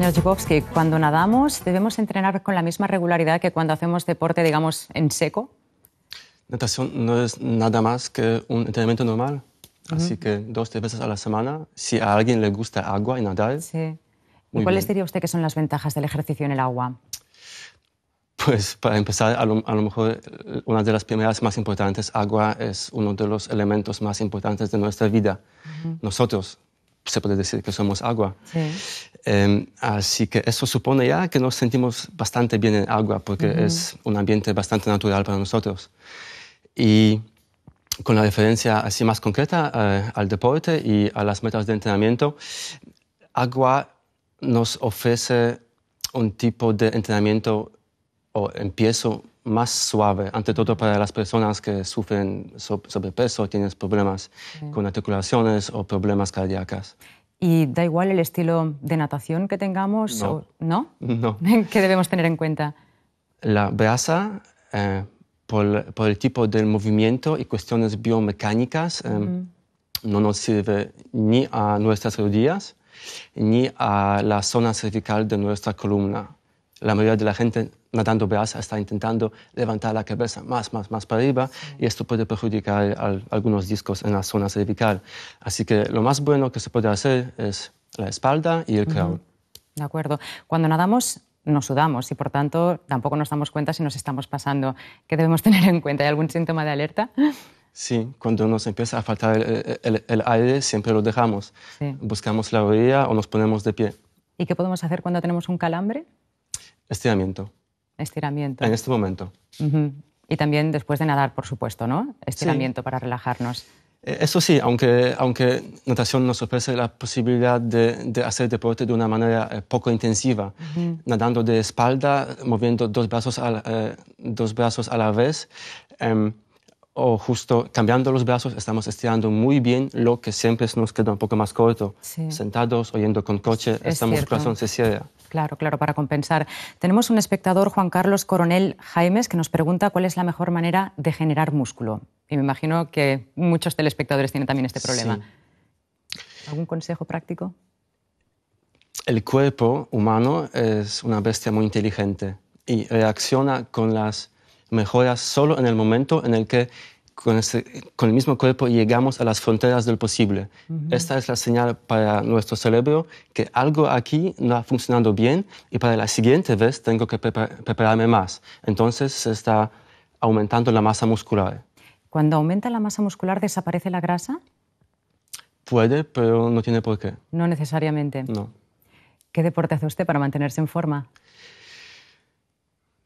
señor Jukowski, cuando nadamos, ¿debemos entrenar con la misma regularidad que cuando hacemos deporte, digamos, en seco? Natación no es nada más que un entrenamiento normal. Así que dos, tres veces a la semana, si a alguien le gusta agua y nadar. Sí. ¿Y cuáles sería diría usted que son las ventajas del ejercicio en el agua? Pues para empezar, a lo, mejor eh, una de las primeras más importantes, agua es uno de los elementos más importantes de nuestra vida. Nosotros se puede decir que somos agua. Em, así que eso supone ya que nos sentimos bastante bien en agua, porque es un ambiente bastante natural para nosotros. Y con la referencia así más concreta eh, al deporte y a las metas de entrenamiento, agua nos ofrece un tipo de entrenamiento o empiezo más suave, ante todo para las personas que sufren sobrepeso, tienen problemas con articulaciones o problemas cardíacas. ¿Y da igual el estilo de natación que tengamos? No. O, ¿no? no. ¿Qué debemos tener en cuenta? La brasa, eh, por, el tipo del movimiento y cuestiones biomecánicas, eh, no nos sirve ni a nuestras rodillas ni a la zona cervical de nuestra columna la mayoría de la gente nadando braza está intentando levantar la cabeza más, más, más para arriba y esto puede perjudicar algunos discos en la zona cervical. Así que lo más bueno que se puede hacer es la espalda y el crawl. De acuerdo. Cuando nadamos nos sudamos y por tanto tampoco nos damos cuenta si nos estamos pasando. ¿Qué debemos tener en cuenta? ¿Hay algún síntoma de alerta? Sí, cuando nos empieza a faltar el, aire siempre lo dejamos. Buscamos la orilla o nos ponemos de pie. ¿Y qué podemos hacer cuando tenemos un calambre? Estiramiento. Estiramiento. En este momento. Y también después de nadar, por supuesto, ¿no? Estiramiento para relajarnos. Eh, eso sí, aunque, aunque natación nos ofrece la posibilidad de, hacer deporte de una manera eh, poco intensiva, nadando de espalda, moviendo dos brazos a, eh, brazos a la vez. Em, o justo cambiando los brazos, estamos estirando muy bien lo que siempre nos queda un poco más corto. Sentados Sentados, oyendo con coche, estamos esta se cierra. Claro, claro, para compensar. Tenemos un espectador, Juan Carlos Coronel Jaimes, que nos pregunta cuál es la mejor manera de generar músculo. Y me imagino que muchos telespectadores tienen también este problema. ¿Algún consejo práctico? El cuerpo humano es una bestia muy inteligente y reacciona con las mejora solo en el momento en el que con, el mismo cuerpo llegamos a las fronteras del posible. Esta es la señal para nuestro cerebro que algo aquí no ha funcionado bien y para la siguiente vez tengo que prepararme más. Entonces se está aumentando la masa muscular. ¿Cuando aumenta la masa muscular desaparece la grasa? Puede, pero no tiene por qué. No necesariamente. No. ¿Qué deporte hace usted para mantenerse en forma?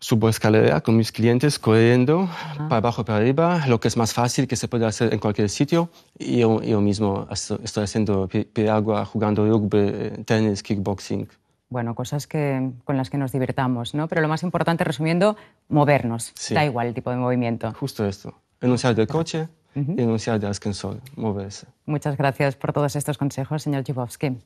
subo escalera con mis clientes corriendo para abajo, para arriba, lo que es más fácil que se puede hacer en cualquier sitio. Y yo, mismo estoy haciendo piragua, jugando rugby, eh, tenis, kickboxing. Bueno, cosas que, con las que nos divirtamos, ¿no? Pero lo más importante, resumiendo, movernos. Da igual el tipo de movimiento. Justo esto. Enunciar del coche, y enunciar del ascensor, moverse. Muchas gracias por todos estos consejos, señor Chibovsky.